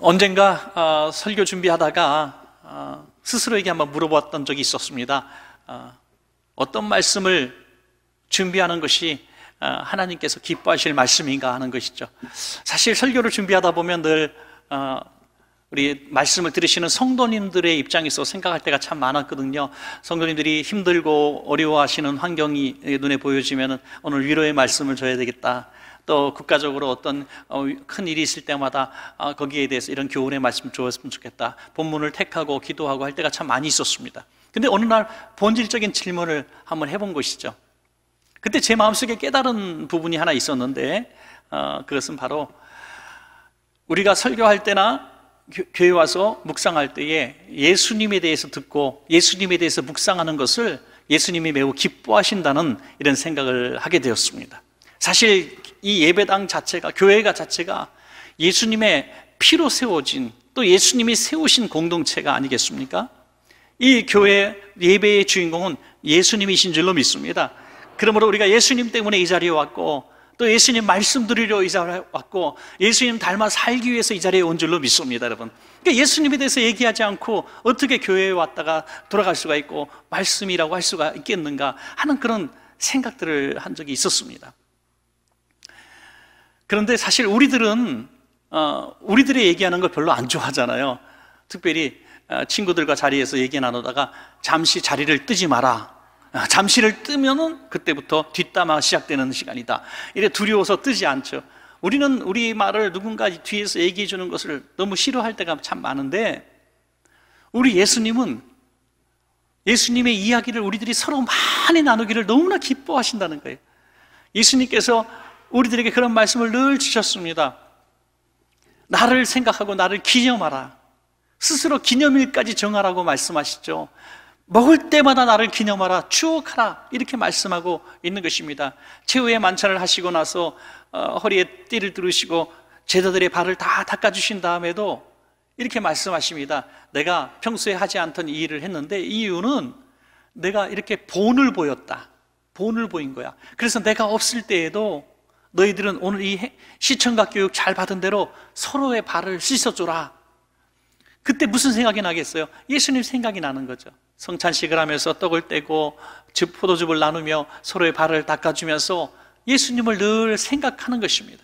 언젠가 어, 설교 준비하다가 어, 스스로에게 한번 물어보았던 적이 있었습니다. 어, 떤 말씀을 준비하는 것이 어, 하나님께서 기뻐하실 말씀인가 하는 것이죠. 사실 설교를 준비하다 보면 늘 어, 우리 말씀을 들으시는 성도님들의 입장에서 생각할 때가 참 많았거든요. 성도님들이 힘들고 어려워하시는 환경이 눈에 보여지면 오늘 위로의 말씀을 줘야 되겠다. 또 국가적으로 어떤 어, 큰 일이 있을 때마다 어, 거기에 대해서 이런 교훈의 말씀 을 주었으면 좋겠다. 본문을 택하고 기도하고 할 때가 참 많이 있었습니다. 근데 어느 날 본질적인 질문을 한번 해본 것이죠. 그때 제 마음속에 깨달은 부분이 하나 있었는데 어, 그것은 바로 우리가 설교할 때나 교회 와서 묵상할 때에 예수님에 대해서 듣고 예수님에 대해서 묵상하는 것을 예수님이 매우 기뻐하신다는 이런 생각을 하게 되었습니다. 사실 이 예배당 자체가 교회가 자체가 예수님의 피로 세워진 또 예수님이 세우신 공동체가 아니겠습니까? 이 교회 예배의 주인공은 예수님이신 줄로 믿습니다. 그러므로 우리가 예수님 때문에 이 자리에 왔고 또 예수님 말씀 드리려 이 자리에 왔고 예수님 닮아 살기 위해서 이 자리에 온 줄로 믿습니다, 여러분. 그러니까 예수님에 대해서 얘기하지 않고 어떻게 교회에 왔다가 돌아갈 수가 있고 말씀이라고 할 수가 있겠는가 하는 그런 생각들을 한 적이 있었습니다. 그런데 사실 우리들은 어, 우리들이 얘기하는 걸 별로 안 좋아하잖아요. 특별히 어, 친구들과 자리에서 얘기 나누다가 잠시 자리를 뜨지 마라. 어, 잠시를 뜨면은 그때부터 뒷담화가 시작되는 시간이다. 이래 두려워서 뜨지 않죠. 우리는 우리 말을 누군가 뒤에서 얘기해 주는 것을 너무 싫어할 때가 참 많은데 우리 예수님은 예수님의 이야기를 우리들이 서로 많이 나누기를 너무나 기뻐하신다는 거예요. 예수님께서 우리들에게 그런 말씀을 늘 주셨습니다. 나를 생각하고 나를 기념하라. 스스로 기념일까지 정하라고 말씀하시죠. 먹을 때마다 나를 기념하라, 추억하라, 이렇게 말씀하고 있는 것입니다. 최후의 만찬을 하시고 나서 어, 허리에 띠를 두르시고 제자들의 발을 다 닦아주신 다음에도 이렇게 말씀하십니다. 내가 평소에 하지 않던 이 일을 했는데 이유는 내가 이렇게 본을 보였다. 본을 보인 거야. 그래서 내가 없을 때에도 너희들은 오늘 이 시청각 교육 잘 받은 대로 서로의 발을 씻어줘라. 그때 무슨 생각이 나겠어요? 예수님 생각이 나는 거죠. 성찬식을 하면서 떡을 떼고 포도즙을 나누며 서로의 발을 닦아주면서 예수님을 늘 생각하는 것입니다.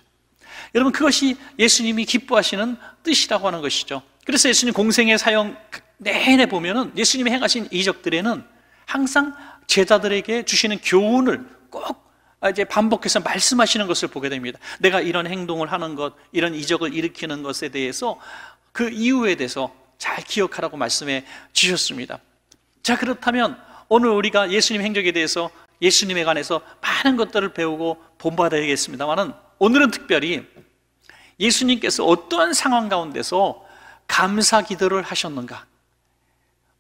여러분 그것이 예수님이 기뻐하시는 뜻이라고 하는 것이죠. 그래서 예수님 공생의 사용 내내 보면은 예수님이 행하신 이적들에는 항상 제자들에게 주시는 교훈을 꼭 아, 이제 반복해서 말씀하시는 것을 보게 됩니다. 내가 이런 행동을 하는 것, 이런 이적을 일으키는 것에 대해서 그 이유에 대해서 잘 기억하라고 말씀해 주셨습니다. 자, 그렇다면 오늘 우리가 예수님 행적에 대해서 예수님에 관해서 많은 것들을 배우고 본받아야겠습니다만은 오늘은 특별히 예수님께서 어떠한 상황 가운데서 감사 기도를 하셨는가?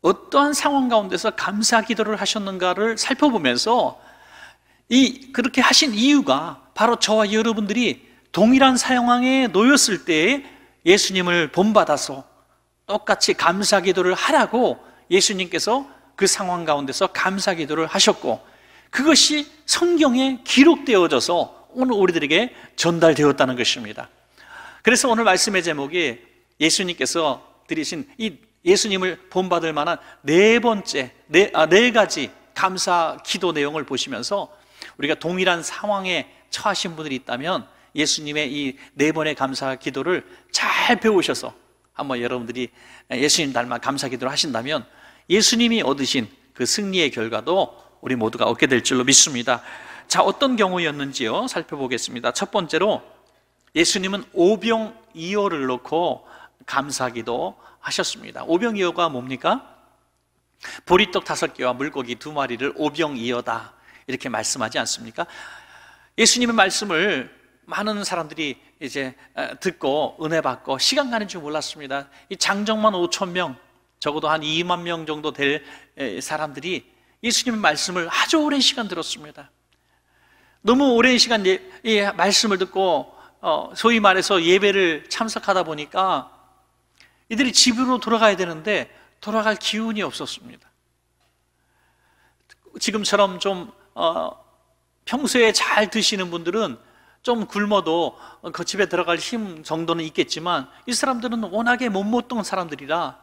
어떠한 상황 가운데서 감사 기도를 하셨는가를 살펴보면서 이 그렇게 하신 이유가 바로 저와 여러분들이 동일한 상황에 놓였을 때 예수님을 본받아서 똑같이 감사 기도를 하라고 예수님께서 그 상황 가운데서 감사 기도를 하셨고 그것이 성경에 기록되어져서 오늘 우리들에게 전달되었다는 것입니다. 그래서 오늘 말씀의 제목이 예수님께서 드리신 이 예수님을 본받을 만한 네 번째, 네, 아, 네 가지 감사 기도 내용을 보시면서 우리가 동일한 상황에 처하신 분들이 있다면 예수님의 이 네 번의 감사 기도를 잘 배우셔서 한번 여러분들이 예수님 닮아 감사 기도를 하신다면 예수님이 얻으신 그 승리의 결과도 우리 모두가 얻게 될 줄로 믿습니다. 자, 어떤 경우였는지요? 살펴보겠습니다. 첫 번째로 예수님은 오병 이어를 놓고 감사기도 하셨습니다. 오병 이어가 뭡니까? 보리떡 다섯 개와 물고기 두 마리를 오병 이어다. 이렇게 말씀하지 않습니까? 예수님의 말씀을 많은 사람들이 이제 어, 듣고 은혜 받고 시간 가는 줄 몰랐습니다. 이 장정만 5천 명, 적어도 한 2만 명 정도 될 사람들이 예수님의 말씀을 아주 오랜 시간 들었습니다. 너무 오랜 시간 예, 예 말씀을 듣고 어, 소위 말해서 예배를 참석하다 보니까 이들이 집으로 돌아가야 되는데 돌아갈 기운이 없었습니다. 지금처럼 좀 어, 평소에 잘 드시는 분들은 좀 굶어도 그 집에 들어갈 힘 정도는 있겠지만 이 사람들은 워낙에 못 먹던 사람들이라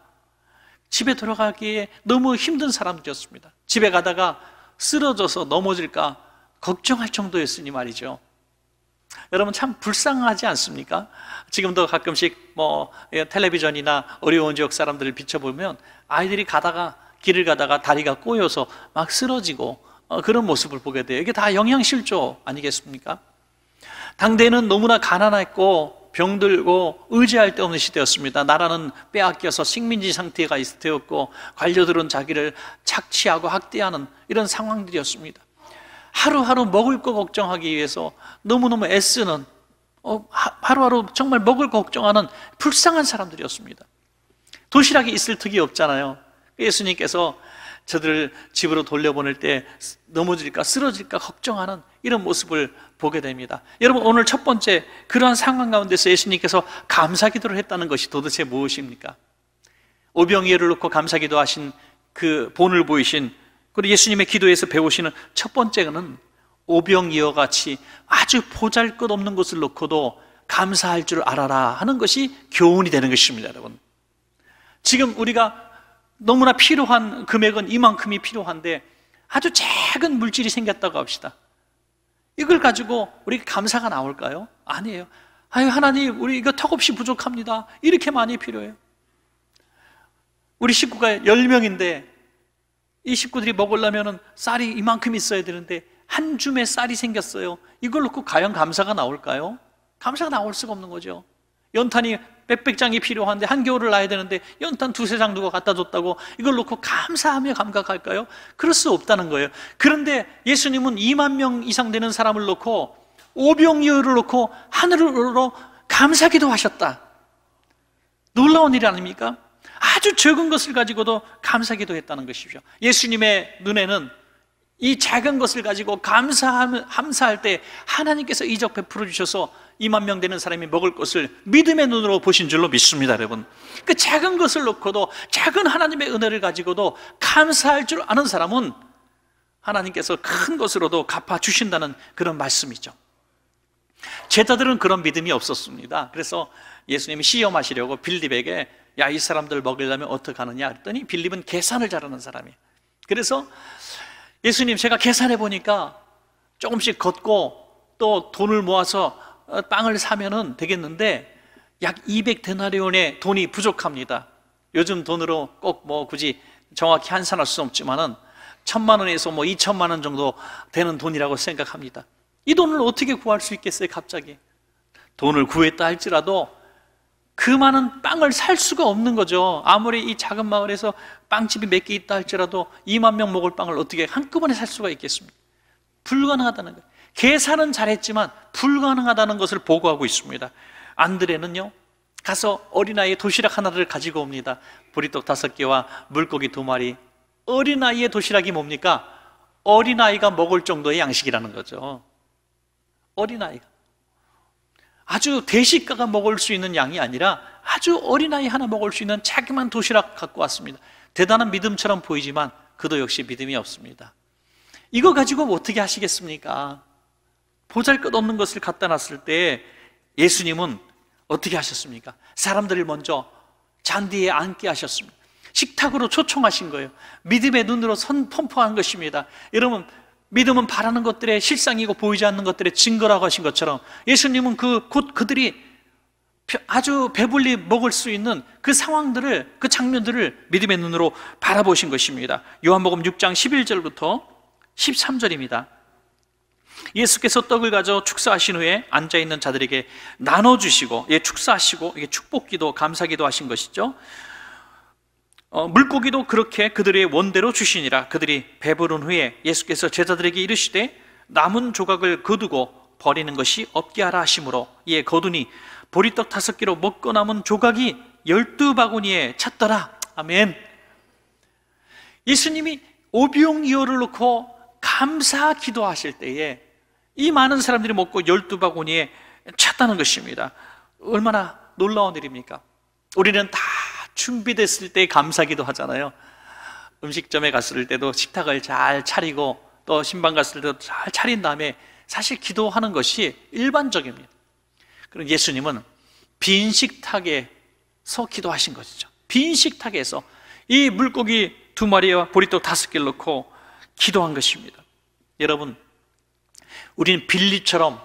집에 들어가기에 너무 힘든 사람들이었습니다. 집에 가다가 쓰러져서 넘어질까 걱정할 정도였으니 말이죠. 여러분 참 불쌍하지 않습니까? 지금도 가끔씩 뭐 예, 텔레비전이나 어려운 지역 사람들을 비춰보면 아이들이 가다가 길을 가다가 다리가 꼬여서 막 쓰러지고 어, 그런 모습을 보게 돼요. 이게 다 영양실조 아니겠습니까? 당대에는 너무나 가난했고 병들고 의지할 데 없는 시대였습니다. 나라는 빼앗겨서 식민지 상태가 되었고 관료들은 자기를 착취하고 학대하는 이런 상황들이었습니다. 하루하루 먹을 거 걱정하기 위해서 너무너무 애쓰는 어, 하루하루 정말 먹을 거 걱정하는 불쌍한 사람들이었습니다. 도시락이 있을 틈이 없잖아요. 예수님께서 저들을 집으로 돌려보낼 때 넘어질까 쓰러질까 걱정하는 이런 모습을 보게 됩니다. 여러분 오늘 첫 번째 그러한 상황 가운데서 예수님께서 감사 기도를 했다는 것이 도대체 무엇입니까? 오병이어를 놓고 감사 기도하신 그 본을 보이신 그리고 예수님의 기도에서 배우시는 첫 번째는 오병이어 같이 아주 보잘것없는 것을 놓고도 감사할 줄 알아라 하는 것이 교훈이 되는 것입니다, 여러분. 지금 우리가 너무나 필요한 금액은 이만큼이 필요한데 아주 작은 물질이 생겼다고 합시다. 이걸 가지고 우리 감사가 나올까요? 아니에요. 아유, 하나님, 우리 이거 턱없이 부족합니다. 이렇게 많이 필요해요. 우리 식구가 10명인데 이 식구들이 먹으려면 쌀이 이만큼 있어야 되는데 한 줌의 쌀이 생겼어요. 이걸 놓고 과연 감사가 나올까요? 감사가 나올 수가 없는 거죠. 연탄이 백백장이 필요한데 한 겨울을 놔야 되는데 연탄 두세 장 누가 갖다 줬다고 이걸 놓고 감사하며 감각할까요? 그럴 수 없다는 거예요. 그런데 예수님은 2만 명 이상 되는 사람을 놓고 오병이어를 놓고 하늘로 으 감사기도 하셨다. 놀라운 일 아닙니까? 아주 적은 것을 가지고도 감사기도 했다는 것이죠. 예수님의 눈에는 이 작은 것을 가지고 감사함, 감사할 때 하나님께서 이적 베풀어 주셔서 2만 명 되는 사람이 먹을 것을 믿음의 눈으로 보신 줄로 믿습니다, 여러분. 그 작은 것을 놓고도 작은 하나님의 은혜를 가지고도 감사할 줄 아는 사람은 하나님께서 큰 것으로도 갚아 주신다는 그런 말씀이죠. 제자들은 그런 믿음이 없었습니다. 그래서 예수님이 시험하시려고 빌립에게 야, 이 사람들 먹이려면 어떻게 하느냐 했더니 빌립은 계산을 잘하는 사람이에요. 그래서 예수님 제가 계산해 보니까 조금씩 걷고 또 돈을 모아서 어, 빵을 사면은 되겠는데 약 200데나리온의 돈이 부족합니다. 요즘 돈으로 꼭 뭐 굳이 정확히 한산할 수 없지만은 천만 원에서 뭐 2천만 원 정도 되는 돈이라고 생각합니다. 이 돈을 어떻게 구할 수 있겠어요, 갑자기? 돈을 구했다 할지라도 그 많은 빵을 살 수가 없는 거죠. 아무리 이 작은 마을에서 빵집이 몇 개 있다 할지라도 2만 명 먹을 빵을 어떻게 한꺼번에 살 수가 있겠습니까? 불가능하다는 거예요. 계산은 잘했지만 불가능하다는 것을 보고하고 있습니다. 안드레는요, 가서 어린아이의 도시락 하나를 가지고 옵니다. 보리떡 다섯 개와 물고기 두 마리. 어린아이의 도시락이 뭡니까? 어린아이가 먹을 정도의 양식이라는 거죠. 어린아이가. 아주 대식가가 먹을 수 있는 양이 아니라 아주 어린아이 하나 먹을 수 있는 자기만 도시락 갖고 왔습니다. 대단한 믿음처럼 보이지만 그도 역시 믿음이 없습니다. 이거 가지고 어떻게 하시겠습니까? 보잘것없는 것을 갖다 놨을 때 예수님은 어떻게 하셨습니까? 사람들을 먼저 잔디에 앉게 하셨습니다. 식탁으로 초청하신 거예요. 믿음의 눈으로 선 선포한 것입니다. 여러분, 믿음은 바라는 것들의 실상이고 보이지 않는 것들의 증거라고 하신 것처럼 예수님은 그 곧 그들이 아주 배불리 먹을 수 있는 그 상황들을 그 장면들을 믿음의 눈으로 바라보신 것입니다. 요한복음 6장 11절부터 13절입니다. 예수께서 떡을 가져 축사하신 후에 앉아 있는 자들에게 나눠 주시고 예 축사하시고 이게 축복기도 감사기도 하신 것이죠. 어, 물고기도 그렇게 그들의 원대로 주시니라 그들이 배부른 후에 예수께서 제자들에게 이르시되 남은 조각을 거두고 버리는 것이 없게 하라 하심으로 이에 예, 거두니 보리떡 다섯 개로 먹고 남은 조각이 열두 바구니에 찼더라 아멘 예수님이 오병이어를 놓고 감사 기도하실 때에 이 많은 사람들이 먹고 열두 바구니에 찼다는 것입니다. 얼마나 놀라운 일입니까? 우리는 다 준비됐을 때 감사기도 하잖아요. 음식점에 갔을 때도 식탁을 잘 차리고 또 신방 갔을 때도 잘 차린 다음에 사실 기도하는 것이 일반적입니다. 그럼 예수님은 빈 식탁에서 기도하신 것이죠. 빈 식탁에서 이 물고기 두 마리와 보리떡 다섯 개를 넣고 기도한 것입니다. 여러분, 우리는 빌리처럼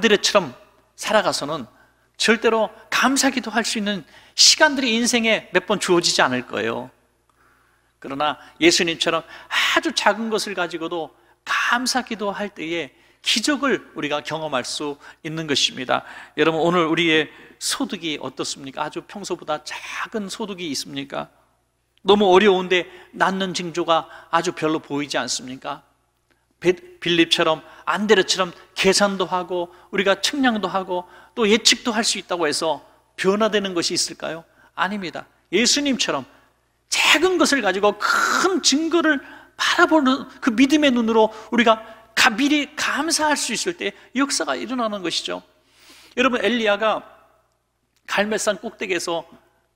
안드레처럼 살아가서는 절대로 감사기도 할 수 있는 시간들이 인생에 몇 번 주어지지 않을 거예요. 그러나 예수님처럼 아주 작은 것을 가지고도 감사기도 할 때에 기적을 우리가 경험할 수 있는 것입니다. 여러분 오늘 우리의 소득이 어떻습니까? 아주 평소보다 작은 소득이 있습니까? 너무 어려운데 낳는 징조가 아주 별로 보이지 않습니까? 빌립처럼 안데르처럼 계산도 하고 우리가 측량도 하고 또 예측도 할 수 있다고 해서 변화되는 것이 있을까요? 아닙니다. 예수님처럼 작은 것을 가지고 큰 증거를 바라보는 그 믿음의 눈으로 우리가 미리 감사할 수 있을 때 역사가 일어나는 것이죠. 여러분 엘리야가 갈멜산 꼭대기에서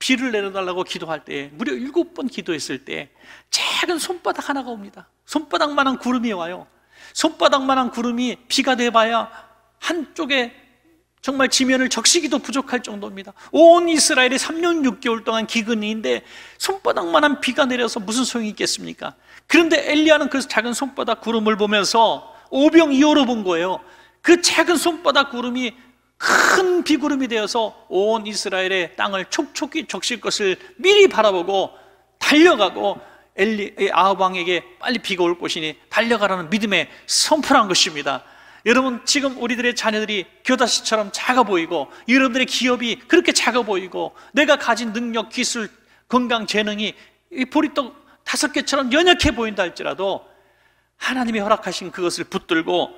비를 내려달라고 기도할 때 무려 일곱 번 기도했을 때 작은 손바닥 하나가 옵니다. 손바닥만한 구름이 와요. 손바닥만한 구름이 비가 돼봐야 한쪽에 정말 지면을 적시기도 부족할 정도입니다. 온 이스라엘이 3년 6개월 동안 기근인데 손바닥만한 비가 내려서 무슨 소용이 있겠습니까? 그런데 엘리야는 그 작은 손바닥 구름을 보면서 오병이어로 본 거예요. 그 작은 손바닥 구름이 큰 비구름이 되어서 온 이스라엘의 땅을 촉촉히 적실 것을 미리 바라보고 달려가고 엘리 아합 왕에게 빨리 비가 올 것이니 달려가라는 믿음에 선포한 것입니다. 여러분 지금 우리들의 자녀들이 겨다시처럼 작아 보이고 여러분들의 기업이 그렇게 작아 보이고 내가 가진 능력, 기술, 건강, 재능이 이 보리떡 다섯 개처럼 연약해 보인다 할지라도 하나님이 허락하신 그것을 붙들고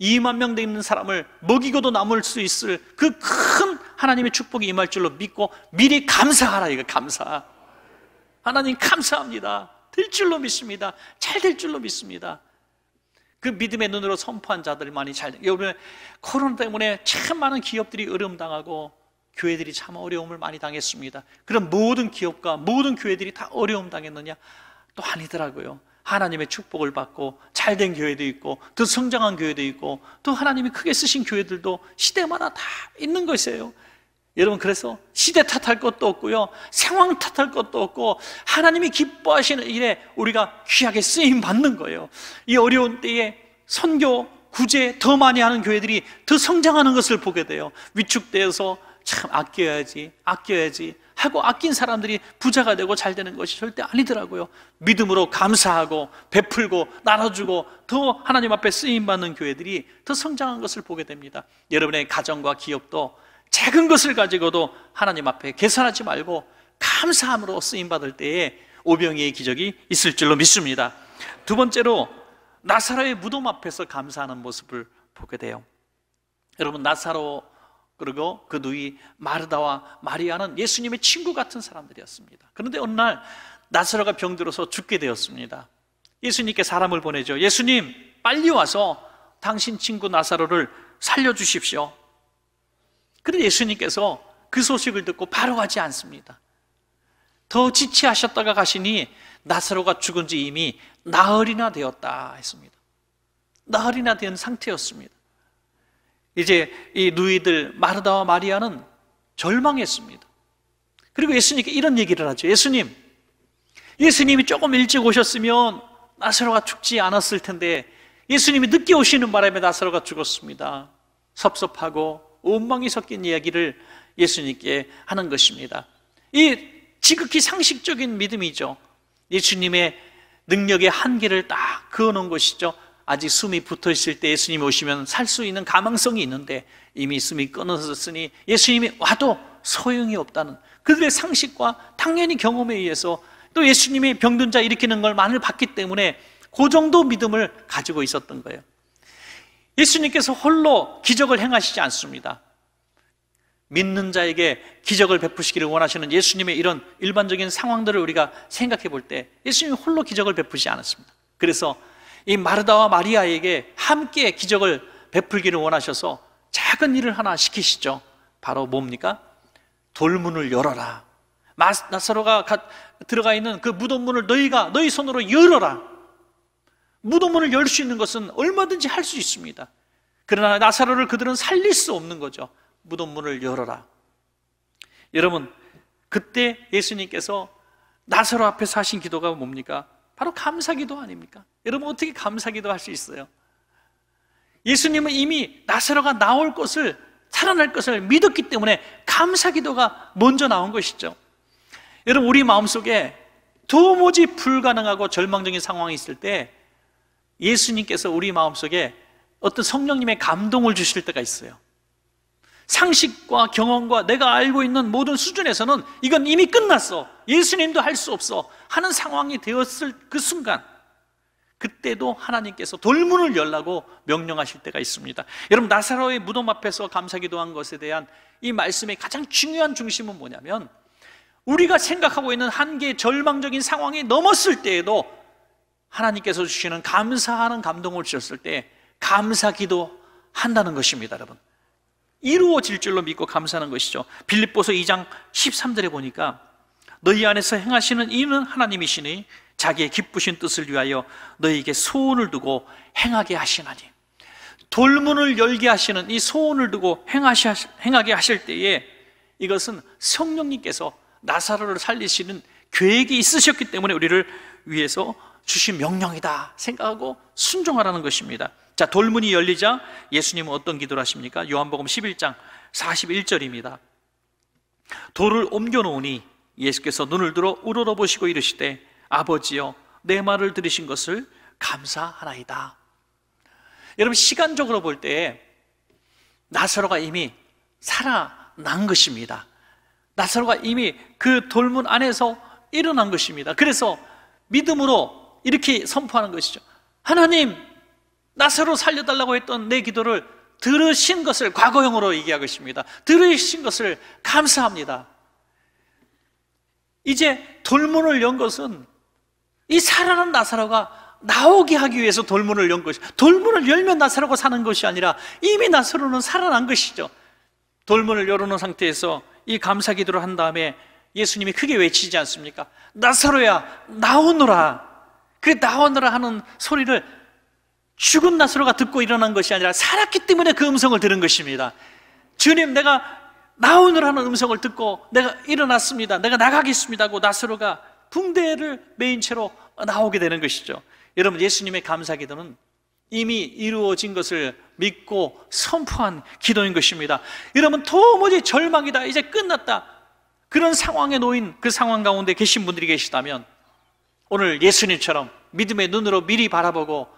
2만 명돼 있는 사람을 먹이고도 남을 수 있을 그 큰 하나님의 축복이 임할 줄로 믿고 미리 감사하라 이거 감사. 하나님 감사합니다. 될 줄로 믿습니다. 잘 될 줄로 믿습니다. 그 믿음의 눈으로 선포한 자들만이 잘, 여러분, 코로나 때문에 참 많은 기업들이 어려움당하고 교회들이 참 어려움을 많이 당했습니다. 그럼 모든 기업과 모든 교회들이 다 어려움 당했느냐? 또 아니더라고요. 하나님의 축복을 받고 잘 된 교회도 있고 더 성장한 교회도 있고 또 하나님이 크게 쓰신 교회들도 시대마다 다 있는 것이에요. 여러분 그래서 시대 탓할 것도 없고요. 상황 탓할 것도 없고 하나님이 기뻐하시는 일에 우리가 귀하게 쓰임 받는 거예요. 이 어려운 때에 선교 구제 더 많이 하는 교회들이 더 성장하는 것을 보게 돼요. 위축되어서 참 아껴야지, 아껴야지 하고 아낀 사람들이 부자가 되고 잘 되는 것이 절대 아니더라고요. 믿음으로 감사하고 베풀고 나눠주고 더 하나님 앞에 쓰임 받는 교회들이 더 성장한 것을 보게 됩니다. 여러분의 가정과 기업도 작은 것을 가지고도 하나님 앞에 계산하지 말고 감사함으로 쓰임받을 때에 오병이의 기적이 있을 줄로 믿습니다. 두 번째로 나사로의 무덤 앞에서 감사하는 모습을 보게 돼요. 여러분 나사로 그리고 그 누이 마르다와 마리아는 예수님의 친구 같은 사람들이었습니다. 그런데 어느 날 나사로가 병들어서 죽게 되었습니다. 예수님께 사람을 보내죠. 예수님 빨리 와서 당신 친구 나사로를 살려주십시오. 그런데 예수님께서 그 소식을 듣고 바로 가지 않습니다. 더 지치하셨다가 가시니 나사로가 죽은 지 이미 나흘이나 되었다 했습니다. 나흘이나 된 상태였습니다. 이제 이 누이들 마르다와 마리아는 절망했습니다. 그리고 예수님께 이런 얘기를 하죠. 예수님, 예수님이 조금 일찍 오셨으면 나사로가 죽지 않았을 텐데 예수님이 늦게 오시는 바람에 나사로가 죽었습니다. 섭섭하고 원망이 섞인 이야기를 예수님께 하는 것입니다. 이 지극히 상식적인 믿음이죠. 예수님의 능력의 한계를 딱 그어놓은 것이죠. 아직 숨이 붙어 있을 때예수님 오시면 살 수 있는 가망성이 있는데 이미 숨이 끊어졌으니 예수님이 와도 소용이 없다는 그들의 상식과 당연히 경험에 의해서 또 예수님이 병든 자 일으키는 걸 많이 봤기 때문에 그 정도 믿음을 가지고 있었던 거예요. 예수님께서 홀로 기적을 행하시지 않습니다. 믿는 자에게 기적을 베푸시기를 원하시는 예수님의 이런 일반적인 상황들을 우리가 생각해 볼 때 예수님이 홀로 기적을 베푸지 않았습니다. 그래서 이 마르다와 마리아에게 함께 기적을 베풀기를 원하셔서 작은 일을 하나 시키시죠. 바로 뭡니까? 돌문을 열어라. 나사로가 들어가 있는 그 무덤문을 너희가 너희 손으로 열어라. 무덤문을열수 있는 것은 얼마든지 할 수 있습니다. 그러나 나사로를 그들은 살릴 수 없는 거죠. 무덤문을 열어라. 여러분, 그때 예수님께서 나사로 앞에서 하신 기도가 뭡니까? 바로 감사 기도 아닙니까? 여러분, 어떻게 감사 기도 할 수 있어요? 예수님은 이미 나사로가 나올 것을, 살아날 것을 믿었기 때문에 감사 기도가 먼저 나온 것이죠. 여러분, 우리 마음속에 도무지 불가능하고 절망적인 상황이 있을 때 예수님께서 우리 마음속에 어떤 성령님의 감동을 주실 때가 있어요. 상식과 경험과 내가 알고 있는 모든 수준에서는 이건 이미 끝났어. 예수님도 할 수 없어. 하는 상황이 되었을 그 순간 그때도 하나님께서 돌문을 열라고 명령하실 때가 있습니다. 여러분 나사로의 무덤 앞에서 감사기도한 것에 대한 이 말씀의 가장 중요한 중심은 뭐냐면 우리가 생각하고 있는 한계의 절망적인 상황이 넘었을 때에도 하나님께서 주시는 감사하는 감동을 주셨을 때 감사 기도 한다는 것입니다, 여러분. 이루어질 줄로 믿고 감사하는 것이죠. 빌립보서 2장 13절에 보니까 너희 안에서 행하시는 이는 하나님이시니 자기의 기쁘신 뜻을 위하여 너희에게 소원을 두고 행하게 하시나니 돌문을 열게 하시는 이 소원을 두고 행하시, 행하게 하실 때에 이것은 성령님께서 나사로를 살리시는 계획이 있으셨기 때문에 우리를 위해서 주신 명령이다 생각하고 순종하라는 것입니다. 자, 돌문이 열리자 예수님은 어떤 기도를 하십니까? 요한복음 11장 41절입니다. 돌을 옮겨놓으니 예수께서 눈을 들어 우러러보시고 이르시되 아버지여 내 말을 들으신 것을 감사하나이다. 여러분 시간적으로 볼 때 나사로가 이미 살아난 것입니다. 나사로가 이미 그 돌문 안에서 일어난 것입니다. 그래서 믿음으로 이렇게 선포하는 것이죠. 하나님, 나 새로 살려달라고 했던 내 기도를 들으신 것을 과거형으로 얘기하고 있습니다. 들으신 것을 감사합니다. 이제 돌문을 연 것은 이 살아난 나사로가 나오게 하기 위해서 돌문을 연 것이 돌문을 열면 나사로가 사는 것이 아니라 이미 나사로는 살아난 것이죠. 돌문을 열어놓은 상태에서 이 감사 기도를 한 다음에 예수님이 크게 외치지 않습니까? 나사로야 나오노라. 그 나오너라 하는 소리를 죽은 나스로가 듣고 일어난 것이 아니라 살았기 때문에 그 음성을 들은 것입니다. 주님, 내가 나오너라 하는 음성을 듣고 내가 일어났습니다. 내가 나가겠습니다. 하고 나스로가 붕대를 메인 채로 나오게 되는 것이죠. 여러분, 예수님의 감사 기도는 이미 이루어진 것을 믿고 선포한 기도인 것입니다. 여러분, 도무지 절망이다. 이제 끝났다. 그런 상황에 놓인 그 상황 가운데 계신 분들이 계시다면 오늘 예수님처럼 믿음의 눈으로 미리 바라보고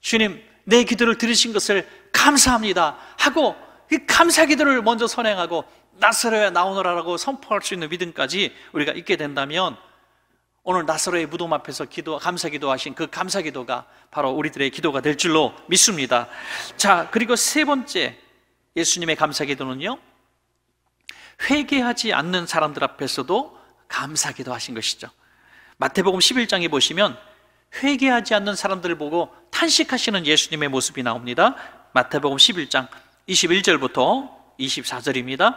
주님 내 기도를 들으신 것을 감사합니다 하고 그 감사 기도를 먼저 선행하고 나사로야 나오너라라고 선포할 수 있는 믿음까지 우리가 있게 된다면 오늘 나사로의 무덤 앞에서 기도 감사 기도하신 그 감사 기도가 바로 우리들의 기도가 될 줄로 믿습니다. 자, 그리고 세 번째 예수님의 감사 기도는요. 회개하지 않는 사람들 앞에서도 감사 기도하신 것이죠. 마태복음 11장에 보시면 회개하지 않는 사람들을 보고 탄식하시는 예수님의 모습이 나옵니다. 마태복음 11장 21절부터 24절입니다.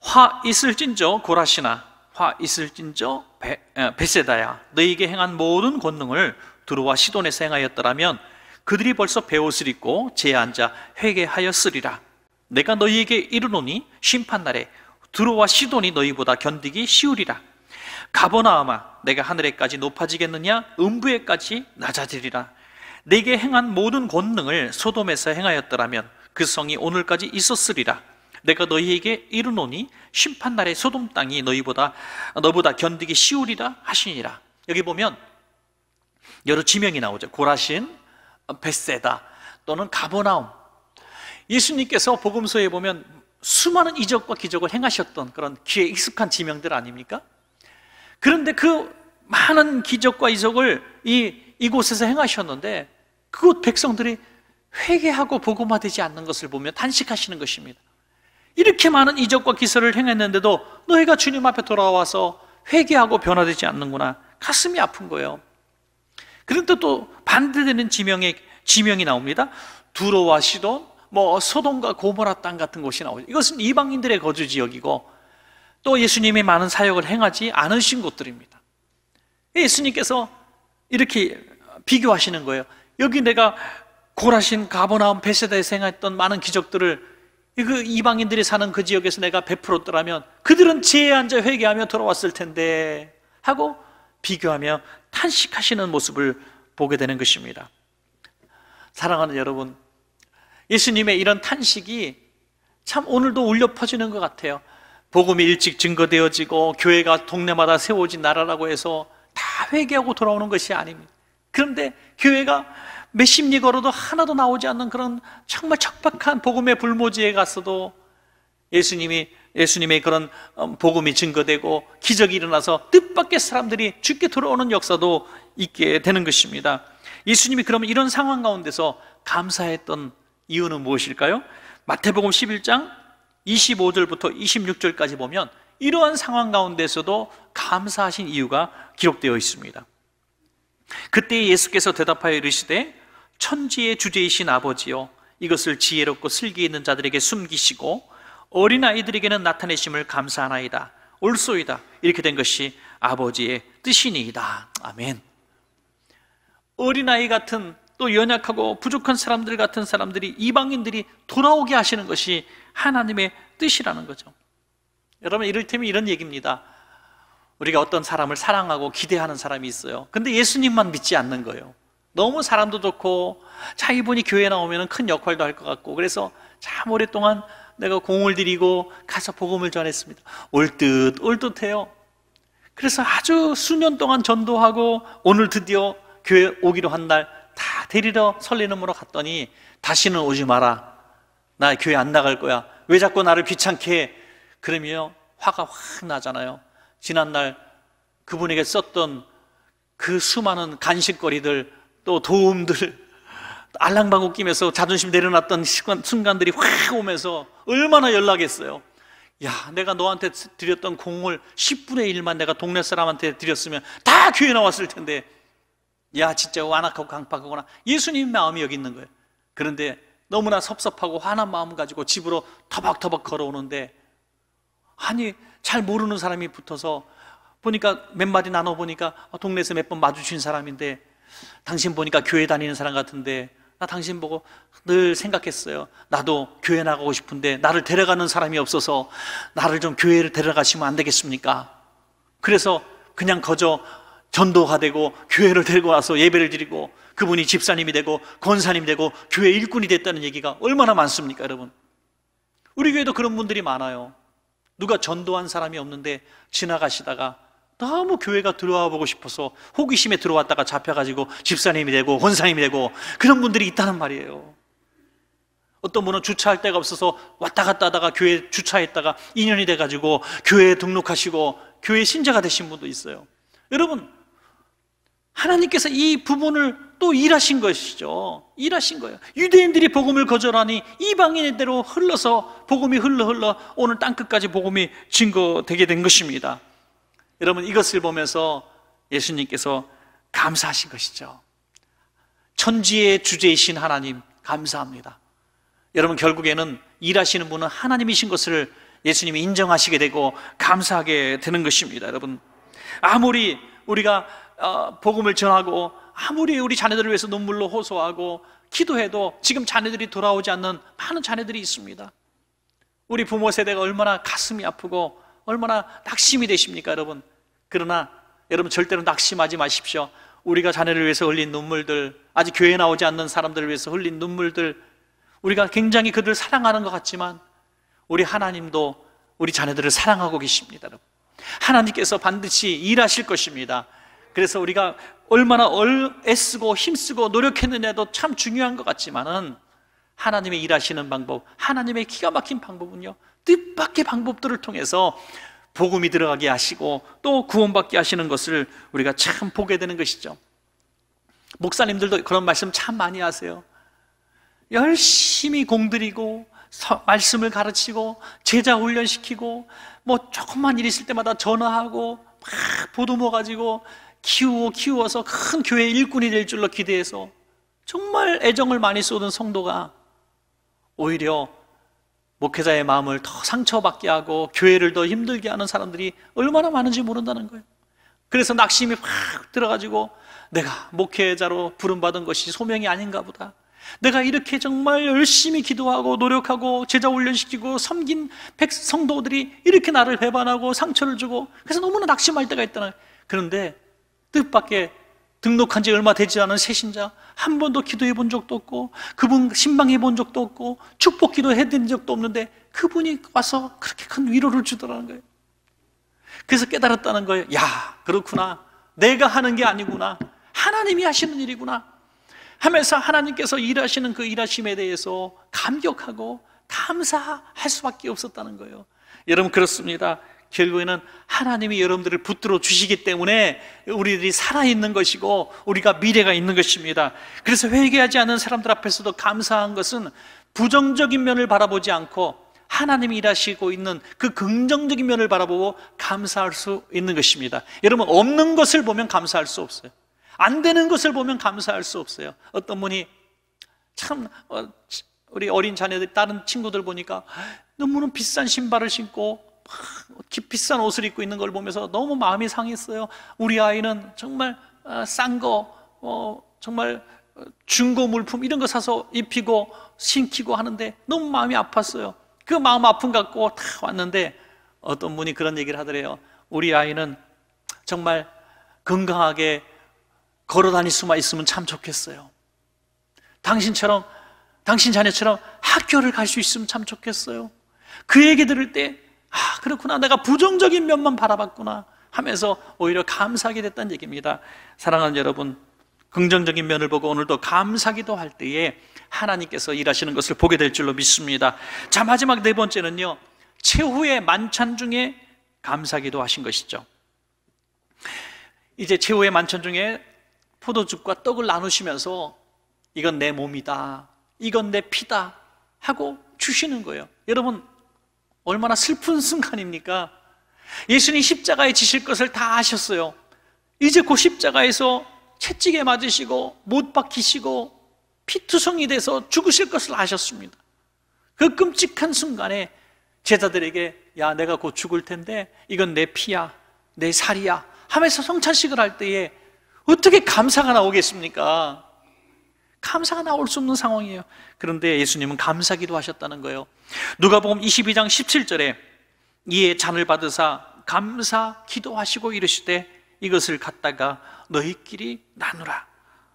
화 있을진저 고라시나 화 있을진저 베, 어, 세다야 너희에게 행한 모든 권능을 두루와 시돈에서 하였더라면 그들이 벌써 베옷을 입고 제에 앉아 회개하였으리라 내가 너희에게 이르노니 심판날에 두루와 시돈이 너희보다 견디기 쉬우리라 가버나아마 내가 하늘에까지 높아지겠느냐 음부에까지 낮아지리라 내게 행한 모든 권능을 소돔에서 행하였더라면 그 성이 오늘까지 있었으리라 내가 너희에게 이르노니 심판날에 소돔 땅이 너희보다 너보다 견디기 쉬우리라 하시니라 여기 보면 여러 지명이 나오죠 고라신, 베세다 또는 가버나움 예수님께서 복음서에 보면 수많은 이적과 기적을 행하셨던 그런 귀에 익숙한 지명들 아닙니까? 그런데 그 많은 기적과 이적을 이, 이곳에서 행하셨는데 그곳 백성들이 회개하고 복음화되지 않는 것을 보며 단식하시는 것입니다. 이렇게 많은 이적과 기설을 행했는데도 너희가 주님 앞에 돌아와서 회개하고 변화되지 않는구나. 가슴이 아픈 거예요. 그런데 또 반대되는 지명의, 지명이 나옵니다. 두로와 시돈, 뭐 소돔과 고모라 땅 같은 곳이 나오죠. 이것은 이방인들의 거주 지역이고 또 예수님이 많은 사역을 행하지 않으신 곳들입니다. 예수님께서 이렇게 비교하시는 거예요. 여기 내가 고라신 가버나움 베세다에서 했던 많은 기적들을 그 이방인들이 사는 그 지역에서 내가 베풀었더라면 그들은 지혜 앉아 회개하며 돌아왔을 텐데 하고 비교하며 탄식하시는 모습을 보게 되는 것입니다. 사랑하는 여러분, 예수님의 이런 탄식이 참 오늘도 울려 퍼지는 것 같아요. 복음이 일찍 증거되어지고 교회가 동네마다 세워진 나라라고 해서 다 회개하고 돌아오는 것이 아닙니다. 그런데 교회가 몇십 리 걸어도 하나도 나오지 않는 그런 정말 척박한 복음의 불모지에 갔어도 예수님이 예수님의 그런 어, 복음이 증거되고 기적이 일어나서 뜻밖의 사람들이 죽게 돌아오는 역사도 있게 되는 것입니다. 예수님이 그러면 이런 상황 가운데서 감사했던 이유는 무엇일까요? 마태복음 11장 25절부터 26절까지 보면 이러한 상황 가운데서도 감사하신 이유가 기록되어 있습니다. 그때 예수께서 대답하여 이르시되 천지의 주제이신 아버지요 이것을 지혜롭고 슬기 있는 자들에게 숨기시고 어린 아이들에게는 나타내심을 감사하나이다. 올소이다. 이렇게 된 것이 아버지의 뜻이니이다. 아멘. 어린아이 같은 또 연약하고 부족한 사람들 같은 사람들이 이방인들이 돌아오게 하시는 것이 하나님의 뜻이라는 거죠. 여러분 이를테면 이런 얘기입니다. 우리가 어떤 사람을 사랑하고 기대하는 사람이 있어요. 근데 예수님만 믿지 않는 거예요. 너무 사람도 좋고 자 이분이 교회 나오면 큰 역할도 할 것 같고 그래서 참 오랫동안 내가 공을 들이고 가서 복음을 전했습니다. 올듯올 듯해요. 그래서 아주 수년 동안 전도하고 오늘 드디어 교회 오기로 한 날 다 데리러 설레는으로 갔더니 다시는 오지 마라. 나 교회 안 나갈 거야. 왜 자꾸 나를 귀찮게 해? 그러며 화가 확 나잖아요. 지난날 그분에게 썼던 그 수많은 간식거리들 또 도움들 알랑방구 끼면서 자존심 내려놨던 순간들이 확 오면서 얼마나 연락했어요. 야, 내가 너한테 드렸던 공을 10분의 1만 내가 동네 사람한테 드렸으면 다 교회 나왔을 텐데. 야, 진짜 완악하고 강팍하거나 예수님 마음이 여기 있는 거예요. 그런데 너무나 섭섭하고 화난 마음 가지고 집으로 터벅터벅 걸어오는데 아니 잘 모르는 사람이 붙어서 보니까 몇 마디 나눠보니까 어, 동네에서 몇 번 마주친 사람인데 당신 보니까 교회 다니는 사람 같은데 나 당신 보고 늘 생각했어요. 나도 교회 나가고 싶은데 나를 데려가는 사람이 없어서 나를 좀 교회를 데려가시면 안 되겠습니까? 그래서 그냥 거저 전도가 되고 교회를 데리고 와서 예배를 드리고 그분이 집사님이 되고 권사님이 되고 교회 일꾼이 됐다는 얘기가 얼마나 많습니까, 여러분? 우리 교회도 그런 분들이 많아요. 누가 전도한 사람이 없는데 지나가시다가 너무 교회가 들어와 보고 싶어서 호기심에 들어왔다가 잡혀가지고 집사님이 되고 권사님이 되고 그런 분들이 있다는 말이에요. 어떤 분은 주차할 데가 없어서 왔다 갔다 하다가 교회 주차했다가 인연이 돼가지고 교회에 등록하시고 교회 신자가 되신 분도 있어요. 여러분, 하나님께서 이 부분을 또 일하신 것이죠. 일하신 거예요. 유대인들이 복음을 거절하니 이방인대로 흘러서 복음이 흘러 흘러 오늘 땅 끝까지 복음이 증거되게 된 것입니다. 여러분 이것을 보면서 예수님께서 감사하신 것이죠. 천지의 주제이신 하나님 감사합니다. 여러분 결국에는 일하시는 분은 하나님이신 것을 예수님이 인정하시게 되고 감사하게 되는 것입니다. 여러분 아무리 우리가 어, 복음을 전하고 아무리 우리 자녀들을 위해서 눈물로 호소하고 기도해도 지금 자녀들이 돌아오지 않는 많은 자녀들이 있습니다. 우리 부모 세대가 얼마나 가슴이 아프고 얼마나 낙심이 되십니까, 여러분? 그러나 여러분 절대로 낙심하지 마십시오. 우리가 자녀를 위해서 흘린 눈물들, 아직 교회 나오지 않는 사람들을 위해서 흘린 눈물들, 우리가 굉장히 그들을 사랑하는 것 같지만 우리 하나님도 우리 자녀들을 사랑하고 계십니다. 하나님께서 반드시 일하실 것입니다. 그래서 우리가 얼마나 애쓰고 힘쓰고 노력했느냐도 참 중요한 것 같지만은 하나님의 일하시는 방법, 하나님의 기가 막힌 방법은요, 뜻밖의 방법들을 통해서 복음이 들어가게 하시고 또 구원받게 하시는 것을 우리가 참 보게 되는 것이죠. 목사님들도 그런 말씀 참 많이 하세요. 열심히 공들이고 말씀을 가르치고 제자 훈련시키고 뭐 조금만 일 있을 때마다 전화하고 막 보도 모가지고 키우고 키워서 큰 교회 일꾼이 될 줄로 기대해서 정말 애정을 많이 쏟은 성도가 오히려 목회자의 마음을 더 상처받게 하고 교회를 더 힘들게 하는 사람들이 얼마나 많은지 모른다는 거예요. 그래서 낙심이 확 들어가지고 내가 목회자로 부름받은 것이 소명이 아닌가 보다. 내가 이렇게 정말 열심히 기도하고 노력하고 제자 훈련시키고 섬긴 백 성도들이 이렇게 나를 배반하고 상처를 주고 그래서 너무나 낙심할 때가 있다는 그런데 뜻밖에 등록한 지 얼마 되지 않은 새신자 한 번도 기도해 본 적도 없고 그분 신방해 본 적도 없고 축복 기도 해드린 적도 없는데 그분이 와서 그렇게 큰 위로를 주더라는 거예요. 그래서 깨달았다는 거예요. 야, 그렇구나. 내가 하는 게 아니구나. 하나님이 하시는 일이구나. 하면서 하나님께서 일하시는 그 일하심에 대해서 감격하고 감사할 수밖에 없었다는 거예요. 여러분 그렇습니다. 결국에는 하나님이 여러분들을 붙들어 주시기 때문에 우리들이 살아있는 것이고 우리가 미래가 있는 것입니다. 그래서 회개하지 않은 사람들 앞에서도 감사한 것은 부정적인 면을 바라보지 않고 하나님이 일하시고 있는 그 긍정적인 면을 바라보고 감사할 수 있는 것입니다. 여러분, 없는 것을 보면 감사할 수 없어요. 안 되는 것을 보면 감사할 수 없어요. 어떤 분이 참, 어, 우리 어린 자녀들, 다른 친구들 보니까 너무나 비싼 신발을 신고 값비싼 옷을 입고 있는 걸 보면서 너무 마음이 상했어요. 우리 아이는 정말 어, 싼 거, 어, 정말 어, 중고 물품 이런 거 사서 입히고 신키고 하는데 너무 마음이 아팠어요. 그 마음 아픈 것같고다 왔는데 어떤 분이 그런 얘기를 하더래요. 우리 아이는 정말 건강하게 걸어 다닐 수만 있으면 참 좋겠어요. 당신처럼, 당신 자녀처럼 학교를 갈 수 있으면 참 좋겠어요. 그 얘기 들을 때 아, 그렇구나. 내가 부정적인 면만 바라봤구나. 하면서 오히려 감사하게 됐다는 얘기입니다. 사랑하는 여러분, 긍정적인 면을 보고 오늘도 감사기도 할 때에 하나님께서 일하시는 것을 보게 될 줄로 믿습니다. 자, 마지막 네 번째는요. 최후의 만찬 중에 감사기도 하신 것이죠. 이제 최후의 만찬 중에 포도즙과 떡을 나누시면서 이건 내 몸이다. 이건 내 피다. 하고 주시는 거예요. 여러분, 얼마나 슬픈 순간입니까? 예수님 십자가에 지실 것을 다 아셨어요. 이제 곧그 십자가에서 채찍에 맞으시고 못 박히시고 피투성이 돼서 죽으실 것을 아셨습니다. 그 끔찍한 순간에 제자들에게 야 내가 곧 죽을 텐데 이건 내 피야 내 살이야 하면서 성찬식을 할 때에 어떻게 감사가 나오겠습니까? 감사가 나올 수 없는 상황이에요. 그런데 예수님은 감사 기도하셨다는 거예요. 누가보음 22장 17절에 이에 잔을 받으사 감사 기도하시고 이르시되 이것을 갖다가 너희끼리 나누라.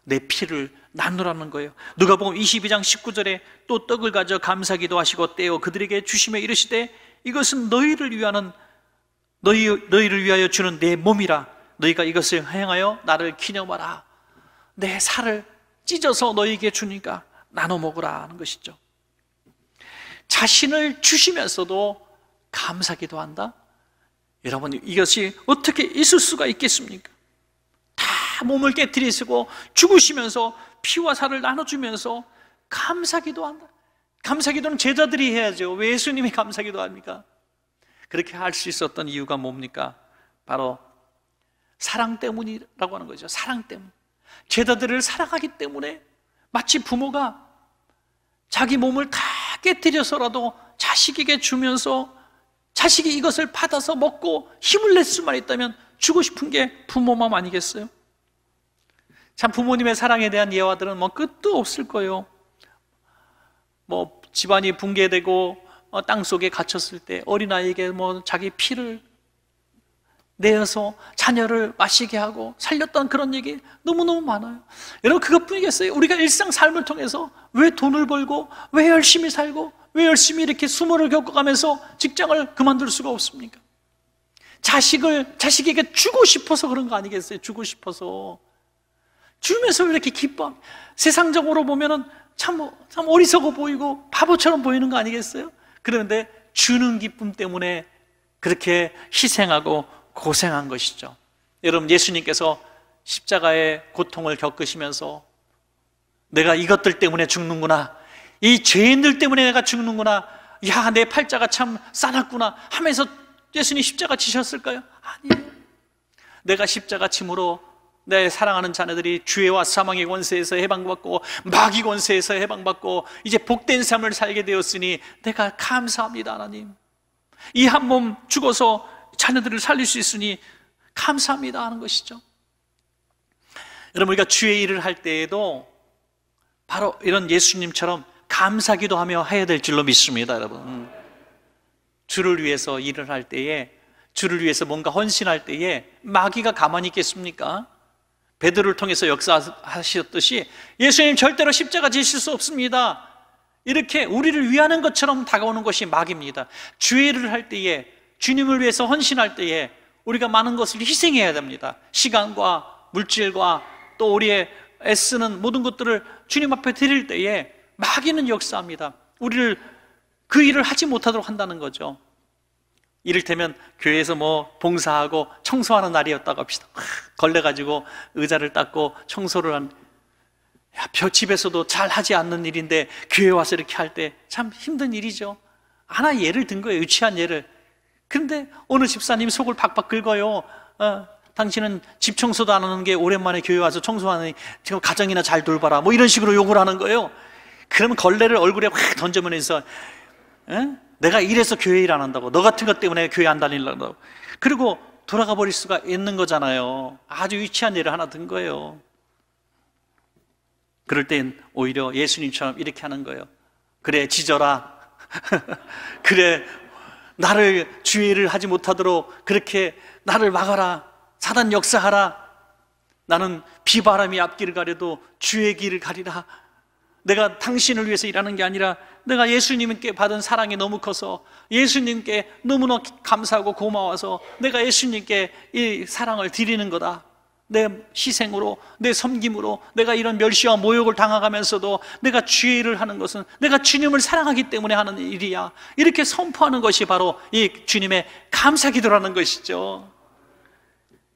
내 피를 나누라는 거예요. 누가보음 22장 19절에 또 떡을 가져 감사 기도하시고 떼어 그들에게 주심에 이르시되 이것은 너희를 위하는 너희 너희를 위하여 주는 내 몸이라 너희가 이것을 행하여 나를 기념하라. 내 살을 찢어서 너에게 희 주니까 나눠 먹으라 하는 것이죠. 자신을 주시면서도 감사기도 한다. 여러분 이것이 어떻게 있을 수가 있겠습니까? 다 몸을 깨뜨리시고 죽으시면서 피와 살을 나눠주면서 감사기도 한다. 감사기도는 제자들이 해야죠. 왜 예수님이 감사기도 합니까? 그렇게 할 수 있었던 이유가 뭡니까? 바로 사랑 때문이라고 하는 거죠. 사랑 때문. 제자들을 사랑하기 때문에 마치 부모가 자기 몸을 다 깨뜨려서라도 자식에게 주면서 자식이 이것을 받아서 먹고 힘을 낼 수만 있다면 주고 싶은 게 부모 마음 아니겠어요? 참 부모님의 사랑에 대한 예화들은 뭐 끝도 없을 거예요. 뭐 집안이 붕괴되고 어, 땅 속에 갇혔을 때 어린아이에게 뭐 자기 피를 내어서 자녀를 마시게 하고 살렸던 그런 얘기 너무너무 많아요. 여러분, 그것뿐이겠어요? 우리가 일상 삶을 통해서 왜 돈을 벌고, 왜 열심히 살고, 왜 열심히 이렇게 수모를 겪어가면서 직장을 그만둘 수가 없습니까? 자식을, 자식에게 주고 싶어서 그런 거 아니겠어요? 주고 싶어서. 주면서 이렇게 기뻐? 세상적으로 보면 참, 참 어리석어 보이고 바보처럼 보이는 거 아니겠어요? 그런데 주는 기쁨 때문에 그렇게 희생하고 고생한 것이죠. 여러분, 예수님께서 십자가의 고통을 겪으시면서 내가 이것들 때문에 죽는구나. 이 죄인들 때문에 내가 죽는구나. 야, 내 팔자가 참 싸놨구나. 하면서 예수님 십자가 지셨을까요? 아니에요. 내가 십자가 짐으로 내 사랑하는 자녀들이 죄와 사망의 권세에서 해방받고 마귀 권세에서 해방받고 이제 복된 삶을 살게 되었으니 내가 감사합니다 하나님 이 한 몸 죽어서 자녀들을 살릴 수 있으니 감사합니다 하는 것이죠. 여러분 우리가 주의 일을 할 때에도 바로 이런 예수님처럼 감사 기도하며 해야 될 줄로 믿습니다, 여러분. 주를 위해서 일을 할 때에 주를 위해서 뭔가 헌신할 때에 마귀가 가만히 있겠습니까? 베드로를 통해서 역사하셨듯이 예수님 절대로 십자가 지실 수 없습니다. 이렇게 우리를 위하는 것처럼 다가오는 것이 마귀입니다. 주의를 할 때에 주님을 위해서 헌신할 때에 우리가 많은 것을 희생해야 됩니다. 시간과 물질과 또 우리의 애쓰는 모든 것들을 주님 앞에 드릴 때에 마귀는 역사합니다. 우리를 그 일을 하지 못하도록 한다는 거죠. 이를테면 교회에서 뭐 봉사하고 청소하는 날이었다고 합시다. 걸려 가지고 의자를 닦고 청소를 한. 야, 집에서도 잘 하지 않는 일인데 교회 와서 이렇게 할 때 참 힘든 일이죠. 하나 예를 든 거예요. 유치한 예를. 근데 어느 집사님 속을 박박 긁어요. 어, 당신은 집 청소도 안 하는 게 오랜만에 교회 와서 청소하는 지금 가정이나 잘 돌봐라. 뭐 이런 식으로 욕을 하는 거예요. 그러면 걸레를 얼굴에 확 던져면서 에? 내가 이래서 교회 일 안 한다고 너 같은 것 때문에 교회 안 다니려고 그리고 돌아가 버릴 수가 있는 거잖아요. 아주 유치한 일을 하나 든 거예요. 그럴 땐 오히려 예수님처럼 이렇게 하는 거예요. 그래, 지져라. 그래, 나를 주의를 하지 못하도록 그렇게 나를 막아라. 사단 역사하라. 나는 비바람이 앞길을 가려도 주의 길을 가리라. 내가 당신을 위해서 일하는 게 아니라 내가 예수님께 받은 사랑이 너무 커서 예수님께 너무나 감사하고 고마워서 내가 예수님께 이 사랑을 드리는 거다. 내 희생으로, 내 섬김으로, 내가 이런 멸시와 모욕을 당하면서도 내가 죄를 하는 것은 내가 주님을 사랑하기 때문에 하는 일이야. 이렇게 선포하는 것이 바로 이 주님의 감사 기도라는 것이죠.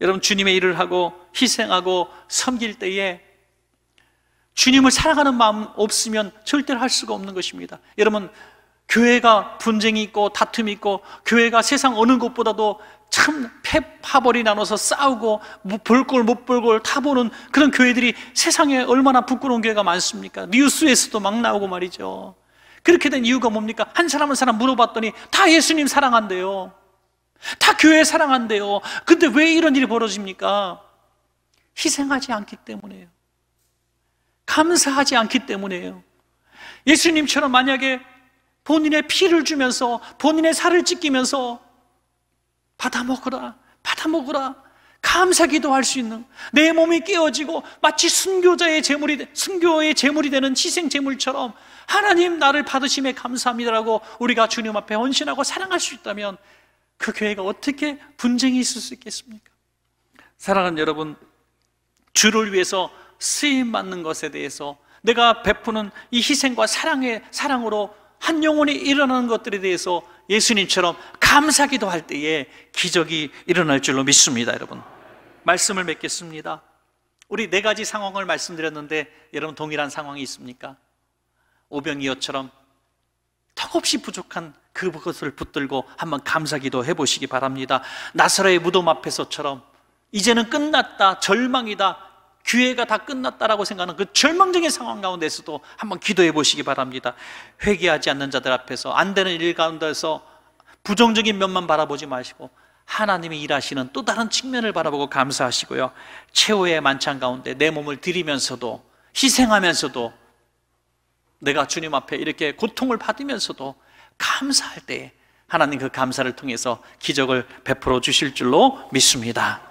여러분, 주님의 일을 하고 희생하고 섬길 때에 주님을 사랑하는 마음 없으면 절대로 할 수가 없는 것입니다. 여러분, 교회가 분쟁이 있고 다툼이 있고 교회가 세상 어느 곳보다도 참 파벌이 나눠서 싸우고 뭐 볼꼴 못 볼꼴 타보는 그런 교회들이 세상에 얼마나 부끄러운 교회가 많습니까? 뉴스에서도 막 나오고 말이죠. 그렇게 된 이유가 뭡니까? 한 사람 한 사람 물어봤더니 다 예수님 사랑한대요. 다 교회 사랑한대요. 근데 왜 이런 일이 벌어집니까? 희생하지 않기 때문에요. 감사하지 않기 때문에요. 예수님처럼 만약에 본인의 피를 주면서 본인의 살을 찢기면서 받아 먹으라, 받아 먹으라. 감사기도 할 수 있는 내 몸이 깨어지고 마치 순교자의 제물이 순교의 제물이 되는 희생 제물처럼 하나님 나를 받으심에 감사합니다라고 우리가 주님 앞에 헌신하고 사랑할 수 있다면 그 교회가 어떻게 분쟁이 있을 수 있겠습니까? 사랑하는 여러분, 주를 위해서 쓰임 받는 것에 대해서 내가 베푸는 이 희생과 사랑의 사랑으로 한 영혼이 일어나는 것들에 대해서 예수님처럼 감사기도 할 때에 기적이 일어날 줄로 믿습니다, 여러분. 말씀을 맺겠습니다. 우리 네 가지 상황을 말씀드렸는데 여러분 동일한 상황이 있습니까? 오병이어처럼 턱없이 부족한 그것을 붙들고 한번 감사기도 해보시기 바랍니다. 나사로의 무덤 앞에서처럼 이제는 끝났다, 절망이다, 기회가 다 끝났다라고 생각하는 그 절망적인 상황 가운데서도 한번 기도해 보시기 바랍니다. 회개하지 않는 자들 앞에서 안 되는 일 가운데서 부정적인 면만 바라보지 마시고 하나님이 일하시는 또 다른 측면을 바라보고 감사하시고요. 최후의 만찬 가운데 내 몸을 드리면서도 희생하면서도 내가 주님 앞에 이렇게 고통을 받으면서도 감사할 때 하나님 그 감사를 통해서 기적을 베풀어 주실 줄로 믿습니다.